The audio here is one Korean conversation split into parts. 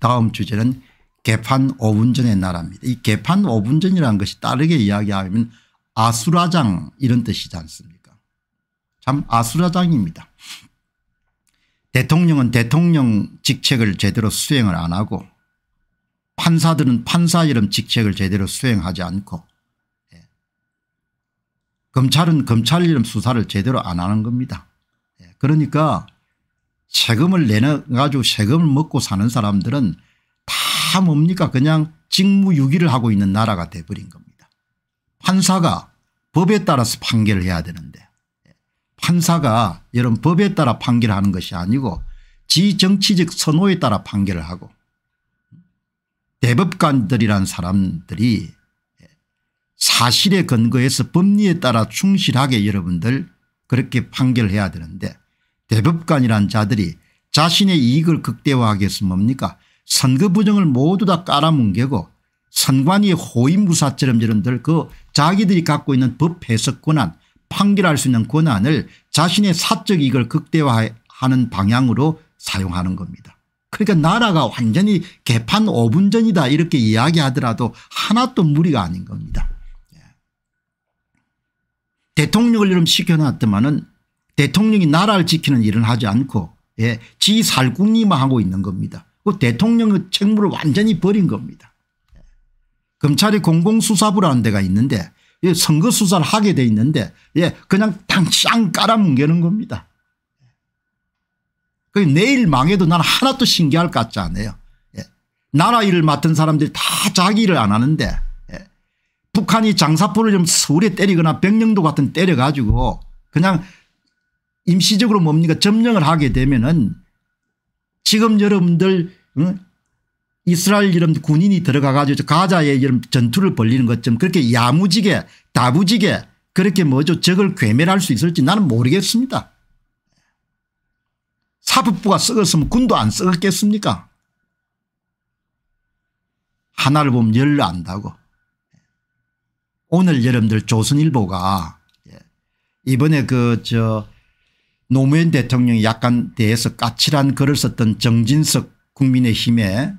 다음 주제는 개판 5분 전의 나라입니다. 이 개판 5분 전이라는 것이 다르게 이야기하면 아수라장 이런 뜻이지 않습니까 참 아수라장입니다. 대통령은 대통령 직책을 제대로 수행을 안 하고 판사들은 판사 이름 직책을 제대로 수행하지 않고 예. 검찰은 검찰 이름 수사를 제대로 안 하는 겁니다. 예. 그러니까 세금을 내가지고 세금을 먹고 사는 사람들은 다 뭡니까 그냥 직무유기를 하고 있는 나라가 돼버린 겁니다. 판사가 법에 따라서 판결을 해야 되는데 판사가 여러분 법에 따라 판결하는 것이 아니고 지 정치적 선호에 따라 판결을 하고 대법관들이란 사람들이 사실에 근거해서 법리에 따라 충실하게 여러분들 그렇게 판결해야 되는데 대법관이란 자들이 자신의 이익을 극대화하겠으면 뭡니까 선거 부정을 모두 다 깔아뭉개고 선관위 호위무사처럼 저런 들그 자기들이 갖고 있는 법 해석 권한 판결할 수 있는 권한을 자신의 사적 이익을 극대화하는 방향으로 사용하는 겁니다. 그러니까 나라가 완전히 개판 5분 전이다 이렇게 이야기하더라도 하나도 무리가 아닌 겁니다. 예. 대통령을 이름 시켜놨더만은 대통령이 나라를 지키는 일은 하지 않고 예, 지 살궁리만 하고 있는 겁니다. 그 대통령의 책무를 완전히 버린 겁니다. 검찰이 공공수사부라는 데가 있는데 예, 선거수사를 하게 돼 있는데 예, 그냥 당샹 깔아뭉개는 겁니다. 그 내일 망해도 난 하나도 신기할 것 같지 않아요. 예. 나라 일을 맡은 사람들이 다 자기 일을 안 하는데 예. 북한이 장사포를 좀 서울에 때리거나 백령도 같은 때려가지고 그냥 임시적으로 뭡니까 점령을 하게 되면은 지금 여러분들 응? 어? 이스라엘 이름 군인이 들어가 가지고 가자에 이런 전투를 벌리는 것처럼 그렇게 야무지게 다부지게 그렇게 뭐죠 적을 괴멸할 수 있을지 나는 모르겠습니다. 사법부가 썩었으면 군도 안 썩었겠습니까 하나를 보면 열을 안다고 오늘 여러분들 조선일보가 예, 이번에 그저 노무현 대통령이 약간 대해서 까칠한 글을 썼던 정진석 국민의힘의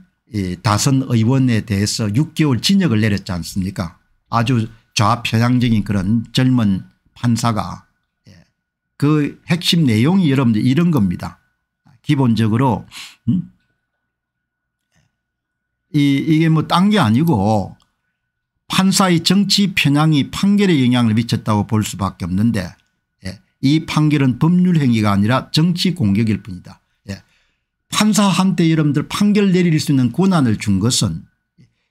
다선 의원에 대해서 6개월 징역을 내렸지 않습니까 아주 좌편향적인 그런 젊은 판사가 예, 그 핵심 내용이 여러분들 이런 겁니다. 기본적으로 음? 이, 이게 뭐 딴 게 아니고 판사의 정치 편향이 판결에 영향을 미쳤다고 볼 수밖에 없는데 이 판결은 법률 행위가 아니라 정치 공격일 뿐이다. 예. 판사한테 여러분들 판결 내릴 수 있는 권한을 준 것은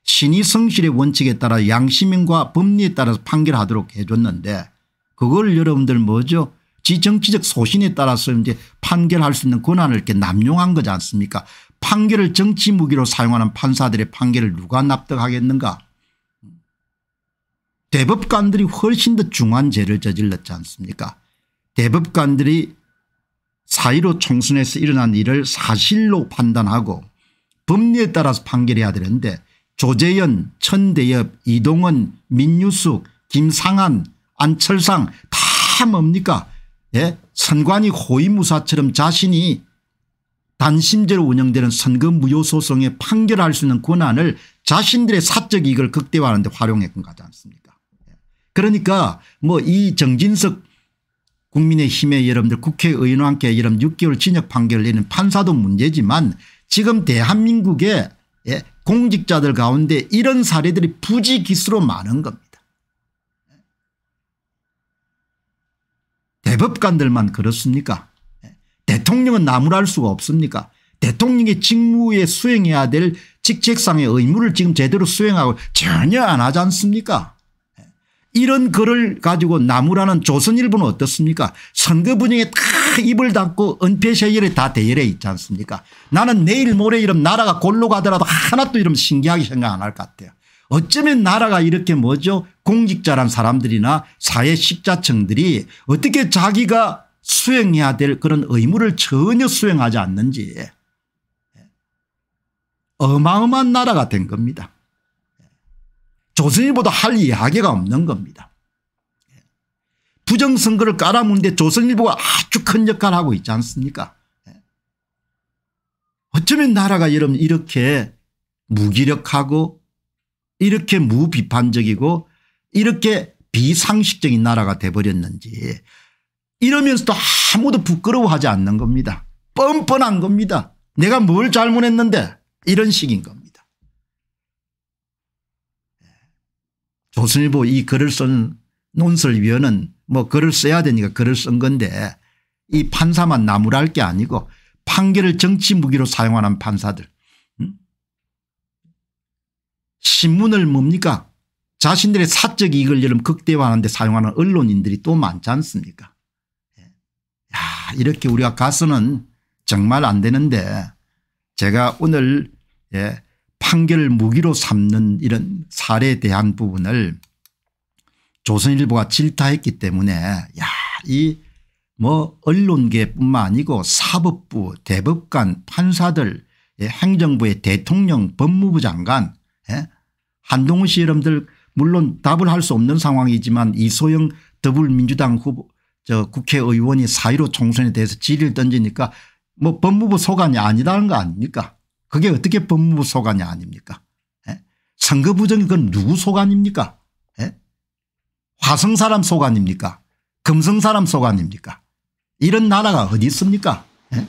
신의 성실의 원칙에 따라 양심인과 법리에 따라서 판결하도록 해줬는데 그걸 여러분들 뭐죠 지 정치적 소신에 따라서 이제 판결할 수 있는 권한을 이렇게 남용한 거지 않습니까 판결을 정치 무기로 사용하는 판사들의 판결을 누가 납득하겠는가 대법관들이 훨씬 더 중한 죄를 저질렀지 않습니까 대법관들이 사이로 총선에서 일어난 일을 사실로 판단하고 법리에 따라서 판결해야 되는데 조재현 천대엽 이동원 민유숙 김상한 안철상 다 뭡니까 예? 선관위 호위무사처럼 자신이 단심제로 운영되는 선거 무효소송에 판결할 수 있는 권한을 자신들의 사적 이익을 극대화하는 데 활용했던 것 같지 않습니까 예. 그러니까 뭐 이 정진석 국민의힘의 여러분들 국회의원과 함께 여러분 6개월 진역 판결을 내는 판사도 문제지만 지금 대한민국의 예, 공직자들 가운데 이런 사례들이 부지기수로 많은 겁니다. 대법관들만 그렇습니까 예, 대통령은 나무랄 수가 없습니까 대통령의 직무에 수행해야 될 직책상의 의무를 지금 제대로 수행하고 전혀 안 하지 않습니까 이런 글을 가지고 나무라는 조선일보는 어떻습니까 선거 분쟁에 다 입을 닫고 은폐세일에 다 대열에 있지 않습니까 나는 내일 모레 이름 나라가 골로 가더라도 하나도 이름 신기하게 생각 안 할 것 같아요. 어쩌면 나라가 이렇게 뭐죠 공직자란 사람들이나 사회 식자층들이 어떻게 자기가 수행해야 될 그런 의무를 전혀 수행하지 않는지 예. 어마어마한 나라가 된 겁니다. 조선일보도 할 이야기가 없는 겁니다. 부정선거를 깔아뭉는데 조선일보가 아주 큰 역할을 하고 있지 않습니까 어쩌면 나라가 여러분 이렇게 무기력하고 이렇게 무비판적이고 이렇게 비상식적인 나라가 돼버렸는지 이러면서도 아무도 부끄러워하지 않는 겁니다. 뻔뻔한 겁니다. 내가 뭘 잘못했는데 이런 식인 겁니다. 조선일보 이 글을 쓴 논설위원은 뭐 글을 써야 되니까 글을 쓴 건데 이 판사만 나무랄 게 아니고 판결을 정치 무기로 사용하는 판사들 음? 신문을 뭡니까 자신들의 사적 이익을 여름 극대화하는데 사용하는 언론인들이 또 많지 않습니까 예. 야 이렇게 우리가 가서는 정말 안 되는데 제가 오늘 예, 판결 무기로 삼는 이런 사례에 대한 부분을 조선일보가 질타했기 때문에 야 이 뭐 언론계뿐만 아니고 사법부 대법관 판사들 행정부의 대통령 법무부 장관 예? 한동훈 씨 여러분들 물론 답을 할 수 없는 상황이지만 이소영 더불민주당 후보 저 국회의원이 사의로 총선에 대해서 질의를 던지니까 뭐 법무부 소관이 아니라는거 아닙니까 그게 어떻게 법무부 소관이 아닙니까 예? 선거 부정이 그건 누구 소관입니까 예? 화성 사람 소관입니까 금성 사람 소관입니까 이런 나라가 어디 있습니까 예?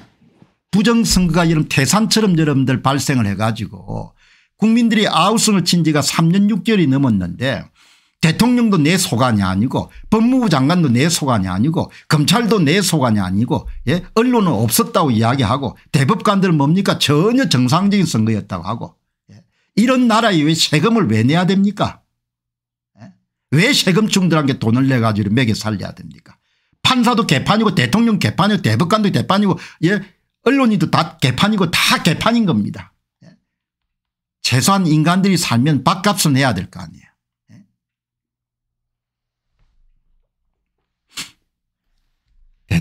부정선거가 이런 태산처럼 여러분들 발생을 해가지고 국민들이 아우성을 친 지가 3년 6개월이 넘었는데 대통령도 내 소관이 아니고 법무부 장관도 내 소관이 아니고 검찰도 내 소관이 아니고 예? 언론은 없었다고 이야기하고 대법관들은 뭡니까 전혀 정상적인 선거였다고 하고 예? 이런 나라에 왜 세금을 왜 내야 됩니까 예? 왜 세금충들한테 돈을 내 가지고 먹여 살려야 됩니까 판사도 개판이고 대통령 개판이고 대법관도 개판이고 예? 언론인도 다 개판이고 다 개판인 겁니다 예? 최소한 인간들이 살면 밥값은 해야 될 거 아니에요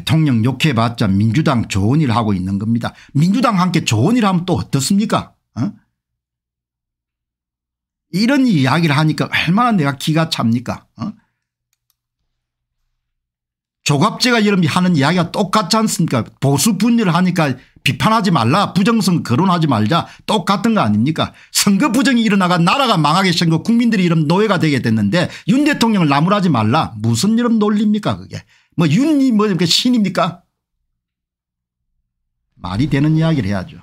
대통령 욕해봤자 민주당 좋은 일 하고 있는 겁니다. 민주당 함께 좋은 일 하면 또 어떻습니까? 어? 이런 이야기를 하니까 얼마나 내가 기가 찹니까? 어? 조갑제가 여러분이 하는 이야기가 똑같지 않습니까? 보수 분열을 하니까 비판하지 말라 부정성 거론하지 말자 똑같은 거 아닙니까? 선거 부정이 일어나가 나라가 망하게 생겨 국민들이 이런 노예가 되게 됐는데 윤 대통령을 나무라지 말라 무슨 이런 논리입니까 그게 뭐 윤이 뭐 이렇게 신입니까? 말이 되는 이야기를 해야죠.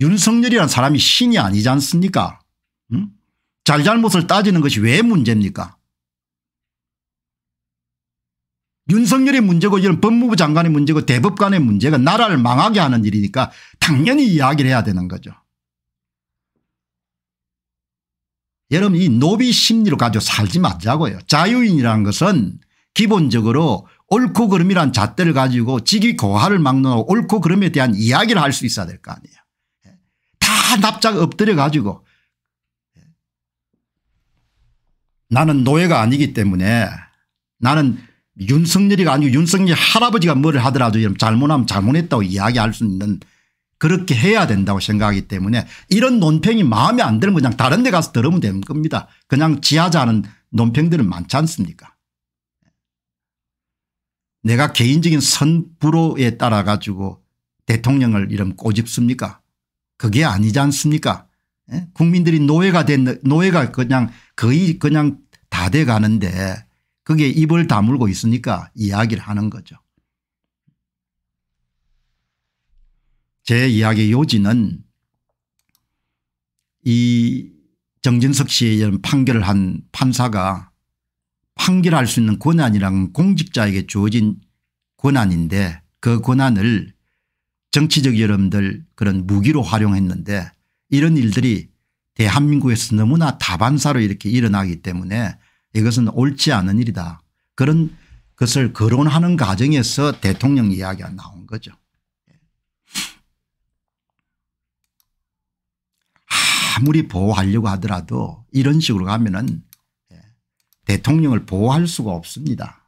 윤석열이란 사람이 신이 아니지 않습니까? 응? 잘잘못을 따지는 것이 왜 문제입니까? 윤석열의 문제고 이런 법무부 장관의 문제고 대법관의 문제가 나라를 망하게 하는 일이니까 당연히 이야기를 해야 되는 거죠. 여러분 이 노비 심리로 가지고 살지 말자고요. 자유인이라는 것은 기본적으로 옳고 그름이란 잣대를 가지고 직위 고하를 막론하고 옳고 그름에 대한 이야기를 할 수 있어야 될 거 아니에요. 다 납작 엎드려 가지고 나는 노예가 아니기 때문에 나는 윤석열이가 아니고 윤석열 할아버지가 뭐를 하더라도 잘못하면 잘못했다고 이야기할 수 있는 그렇게 해야 된다고 생각하기 때문에 이런 논평이 마음에 안 들면 그냥 다른 데 가서 들으면 되는 겁니다. 그냥 지하자는 논평들은 많지 않습니까 내가 개인적인 선부로에 따라 가지고 대통령을 이름 꼬집습니까 그게 아니지 않습니까 예? 국민들이 노예가 된 노예가 그냥 거의 그냥 다 돼 가는데 그게 입을 다물고 있으니까 이야기를 하는 거죠. 제 이야기의 요지는 이 정진석 씨의 이런 판결을 한 판사가 판결할 수 있는 권한이란 공직자에게 주어진 권한인데 그 권한을 정치적 여러분들 그런 무기로 활용했는데 이런 일들이 대한민국에서 너무나 다반사로 이렇게 일어나기 때문에 이것은 옳지 않은 일이다. 그런 것을 거론하는 과정에서 대통령 이야기가 나온 거죠. 아무리 보호하려고 하더라도 이런 식으로 가면은 예, 대통령을 보호할 수가 없습니다.